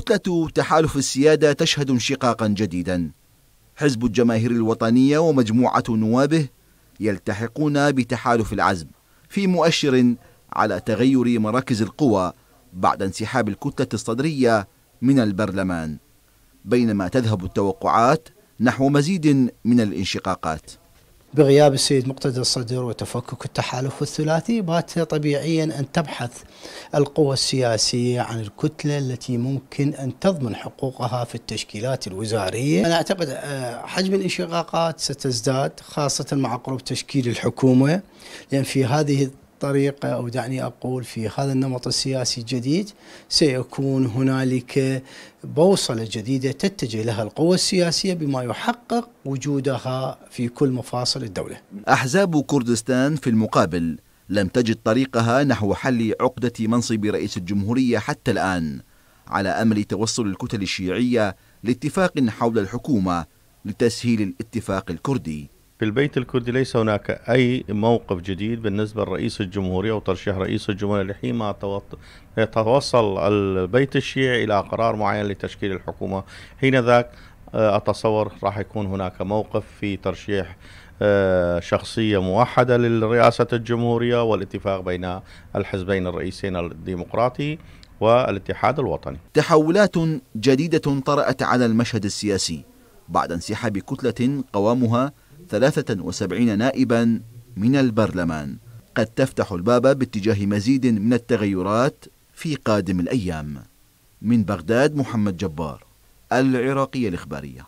كتلة تحالف السيادة تشهد انشقاقا جديدا حزب الجماهير الوطنية ومجموعة نوابه يلتحقون بتحالف العزم في مؤشر على تغير مراكز القوى بعد انسحاب الكتلة الصدرية من البرلمان بينما تذهب التوقعات نحو مزيد من الانشقاقات بغياب السيد مقتدى الصدر وتفكك التحالف الثلاثي بات طبيعيا أن تبحث القوى السياسية عن الكتلة التي ممكن أن تضمن حقوقها في التشكيلات الوزارية أنا أعتقد آه، حجم الانشقاقات ستزداد خاصة مع قرب تشكيل الحكومة لأن في هذه الطريقة أو دعني أقول في هذا النمط السياسي الجديد سيكون هنالك بوصلة جديدة تتجه لها القوى السياسية بما يحقق وجودها في كل مفاصل الدولة أحزاب كردستان في المقابل لم تجد طريقها نحو حل عقدة منصب رئيس الجمهورية حتى الآن على أمل توصل الكتل الشيعية لاتفاق حول الحكومة لتسهيل الاتفاق الكردي في البيت الكردي ليس هناك أي موقف جديد بالنسبة لرئيس الجمهورية وترشيح رئيس الجمهورية لحينما يتوصل البيت الشيعي إلى قرار معين لتشكيل الحكومة حين ذاك آه، أتصور راح يكون هناك موقف في ترشيح آه، شخصية موحدة لرئاسة الجمهورية والاتفاق بين الحزبين الرئيسين الديمقراطي والاتحاد الوطني تحولات جديدة طرأت على المشهد السياسي بعد انسحاب كتلة قوامها 73 نائبا من البرلمان قد تفتح الباب باتجاه مزيد من التغيرات في قادم الأيام من بغداد محمد جبار العراقية الإخبارية